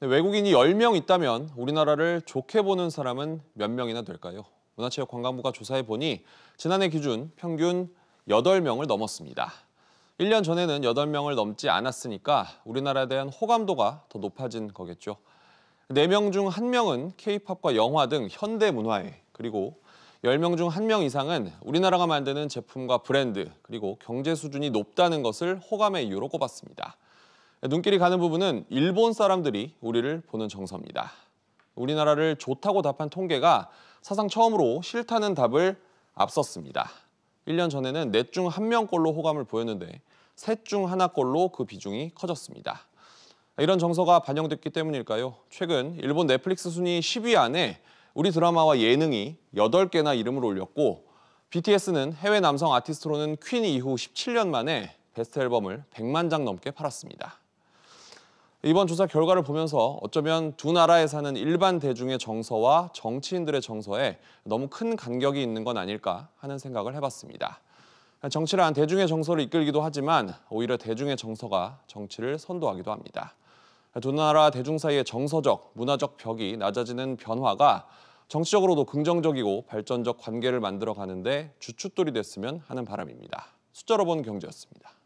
네, 외국인이 10명 있다면 우리나라를 좋게 보는 사람은 몇 명이나 될까요? 문화체육관광부가 조사해 보니 지난해 기준 평균 8명을 넘었습니다. 1년 전에는 8명을 넘지 않았으니까 우리나라에 대한 호감도가 더 높아진 거겠죠. 4명 중 1명은 케이팝과 영화 등 현대 문화에 그리고 10명 중 1명 이상은 우리나라가 만드는 제품과 브랜드 그리고 경제 수준이 높다는 것을 호감의 이유로 꼽았습니다. 눈길이 가는 부분은 일본 사람들이 우리를 보는 정서입니다. 우리나라를 좋다고 답한 통계가 사상 처음으로 싫다는 답을 앞섰습니다. 1년 전에는 넷 중 한 명꼴로 호감을 보였는데 셋 중 하나꼴로 그 비중이 커졌습니다. 이런 정서가 반영됐기 때문일까요? 최근 일본 넷플릭스 순위 10위 안에 우리 드라마와 예능이 8개나 이름을 올렸고 BTS는 해외 남성 아티스트로는 퀸 이후 17년 만에 베스트 앨범을 100만 장 넘게 팔았습니다. 이번 조사 결과를 보면서 어쩌면 두 나라에 사는 일반 대중의 정서와 정치인들의 정서에 너무 큰 간격이 있는 건 아닐까 하는 생각을 해봤습니다. 정치란 대중의 정서를 이끌기도 하지만 오히려 대중의 정서가 정치를 선도하기도 합니다. 두 나라 대중 사이의 정서적, 문화적 벽이 낮아지는 변화가 정치적으로도 긍정적이고 발전적 관계를 만들어 가는데 주춧돌이 됐으면 하는 바람입니다. 숫자로 본 경제였습니다.